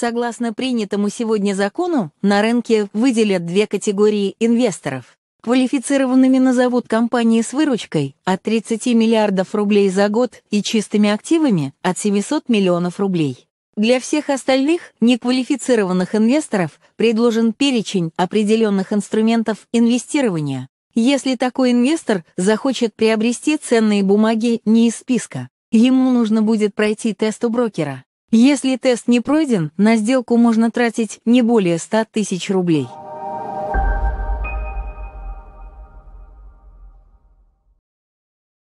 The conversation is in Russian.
Согласно принятому сегодня закону, на рынке выделят две категории инвесторов. Квалифицированными назовут компании с выручкой от 30 миллиардов рублей за год и чистыми активами от 700 миллионов рублей. Для всех остальных неквалифицированных инвесторов предложен перечень определенных инструментов инвестирования, если такой инвестор захочет приобрести ценные бумаги не из списка. Ему нужно будет пройти тест у брокера. Если тест не пройден, на сделку можно тратить не более 100 тысяч рублей.